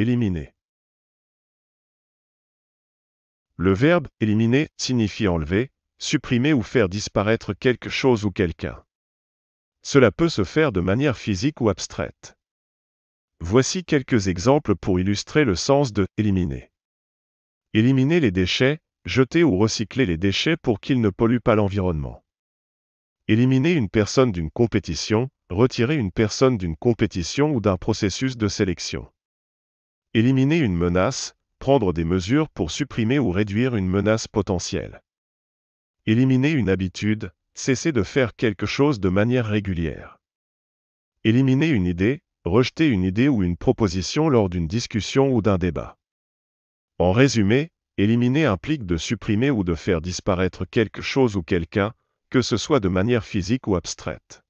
éliminer. Le verbe éliminer signifie enlever, supprimer ou faire disparaître quelque chose ou quelqu'un. Cela peut se faire de manière physique ou abstraite. Voici quelques exemples pour illustrer le sens de éliminer. Éliminer les déchets, jeter ou recycler les déchets pour qu'ils ne polluent pas l'environnement. Éliminer une personne d'une compétition, retirer une personne d'une compétition ou d'un processus de sélection. Éliminer une menace, prendre des mesures pour supprimer ou réduire une menace potentielle. Éliminer une habitude, cesser de faire quelque chose de manière régulière. Éliminer une idée, rejeter une idée ou une proposition lors d'une discussion ou d'un débat. En résumé, éliminer implique de supprimer ou de faire disparaître quelque chose ou quelqu'un, que ce soit de manière physique ou abstraite.